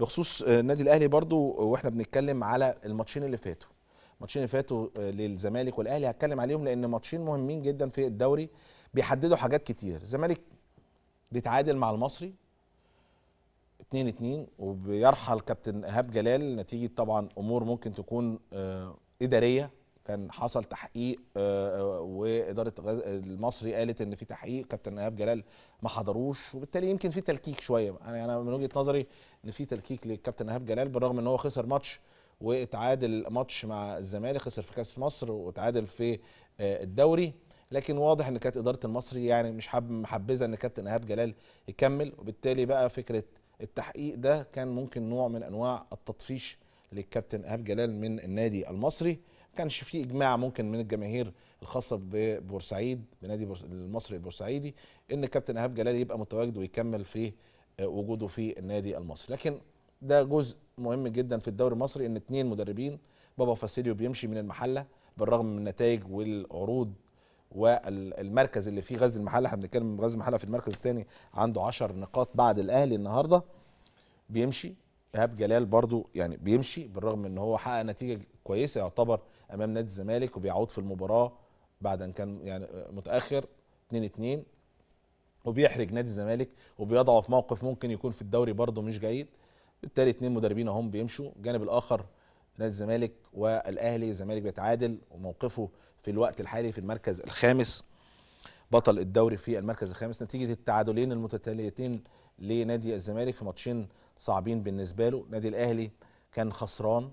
بخصوص آه، النادي الاهلي برضو واحنا بنتكلم على الماتشين اللي فاتوا الماتشين اللي فاتوا آه، للزمالك والاهلي هتكلم عليهم لان ماتشين مهمين جدا في الدوري بيحددوا حاجات كتير الزمالك بيتعادل مع المصري 2 2 وبيرحل كابتن ايهاب جلال نتيجه طبعا امور ممكن تكون آه، اداريه كان حصل تحقيق آه، آه، واداره المصري قالت ان في تحقيق كابتن ايهاب جلال ما حضروش وبالتالي يمكن في تلكيك شويه انا يعني انا من وجهه نظري ان في تلكيك للكابتن ايهاب جلال بالرغم ان هو خسر ماتش واتعادل ماتش مع الزمالك خسر في كاس مصر واتعادل في آه، الدوري لكن واضح ان كانت اداره المصري يعني مش حب محبذه ان كابتن ايهاب جلال يكمل وبالتالي بقى فكره التحقيق ده كان ممكن نوع من انواع التطفيش للكابتن ايهاب جلال من النادي المصري كانش في اجماع ممكن من الجماهير الخاصه ببورسعيد بنادي المصري البورسعيدي ان كابتن ايهاب جلال يبقى متواجد ويكمل في آه، وجوده في النادي المصري لكن ده جزء مهم جدا في الدوري المصري ان اثنين مدربين بابا فاسيليو بيمشي من المحله بالرغم من النتائج والعروض والمركز اللي فيه غزل المحله احنا بنتكلم غزل المحله في المركز الثاني عنده 10 نقاط بعد الاهلي النهارده بيمشي ايهاب جلال برضو يعني بيمشي بالرغم ان هو حقق نتيجه كويسه يعتبر امام نادي الزمالك وبيعود في المباراه بعد ان كان يعني متاخر 2 2 وبيحرج نادي الزمالك وبيضعه في موقف ممكن يكون في الدوري برضه مش جيد بالتالي اثنين مدربين اهم بيمشوا الجانب الاخر نادي الزمالك والاهلي الزمالك بيتعادل وموقفه في الوقت الحالي في المركز الخامس بطل الدوري في المركز الخامس نتيجه التعادلين المتتاليتين لنادي الزمالك في ماتشين صعبين بالنسبه له نادي الاهلي كان خسران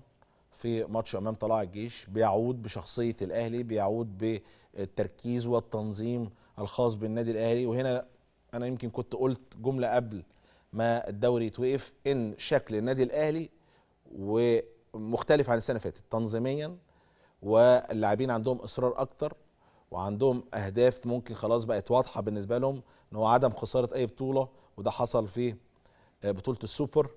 في ماتش امام طلاع الجيش بيعود بشخصيه الاهلي بيعود بالتركيز والتنظيم الخاص بالنادي الاهلي وهنا انا يمكن كنت قلت جمله قبل ما الدوري يتوقف ان شكل النادي الاهلي ومختلف عن السنه اللي فاتت تنظيميا واللاعبين عندهم اصرار اكتر وعندهم اهداف ممكن خلاص بقت واضحه بالنسبه لهم ان هو عدم خساره اي بطوله وده حصل في بطوله السوبر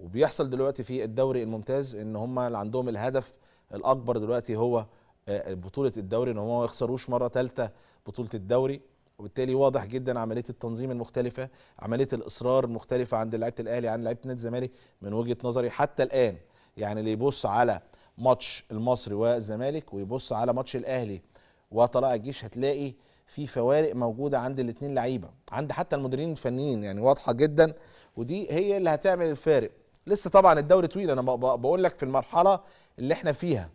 وبيحصل دلوقتي في الدوري الممتاز ان هم اللي عندهم الهدف الاكبر دلوقتي هو آه، بطوله الدوري ان هم ما يخسروش مره ثالثه بطوله الدوري وبالتالي واضح جدا عمليه التنظيم المختلفه عمليه الاصرار المختلفه عند لعيبه الاهلي عن لعيبه نادي الزمالك من وجهه نظري حتى الان يعني اللي يبص على ماتش المصري والزمالك ويبص على ماتش الاهلي وطلائع الجيش هتلاقي في فوارق موجوده عند الاثنين لعيبه عند حتى المديرين الفنيين يعني واضحه جدا ودي هي اللي هتعمل الفارق لسه طبعا الدوري طويل انا بقول لك في المرحله اللي احنا فيها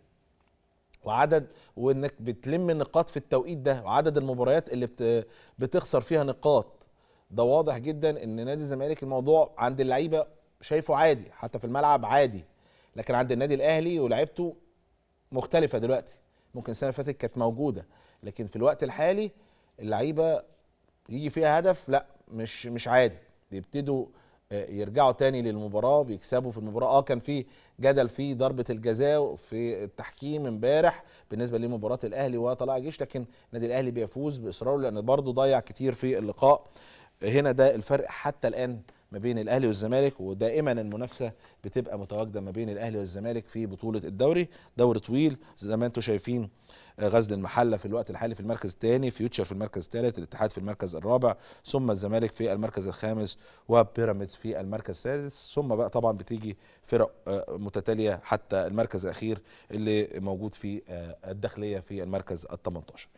وعدد وانك بتلم النقاط في التوقيت ده وعدد المباريات اللي بتخسر فيها نقاط ده واضح جدا ان نادي الزمالك الموضوع عند اللعيبه شايفه عادي حتى في الملعب عادي لكن عند النادي الاهلي ولاعيبته مختلفه دلوقتي ممكن السنه اللي فاتت كانت موجوده لكن في الوقت الحالي اللعيبه يجي فيها هدف لا مش مش عادي بيبتدوا يرجعوا تاني للمباراه بيكسبوا في المباراه اه كان في جدل في ضربه الجزاء في التحكيم امبارح بالنسبه لمباراه الاهلي وطلع الجيش لكن النادي الاهلي بيفوز باصراره لان برضه ضيع كتير في اللقاء هنا ده الفرق حتى الان ما بين الاهلي والزمالك ودائما المنافسه بتبقى متواجده ما بين الاهلي والزمالك في بطوله الدوري دوري طويل زي ما انتم شايفين آه، غزل المحله في الوقت الحالي في المركز الثاني فيوتشر في المركز الثالث الاتحاد في المركز الرابع ثم الزمالك في المركز الخامس وبيراميدز في المركز السادس ثم بقى طبعا بتيجي فرق آه، متتاليه حتى المركز الاخير اللي موجود في آه، الداخليه في المركز ال 18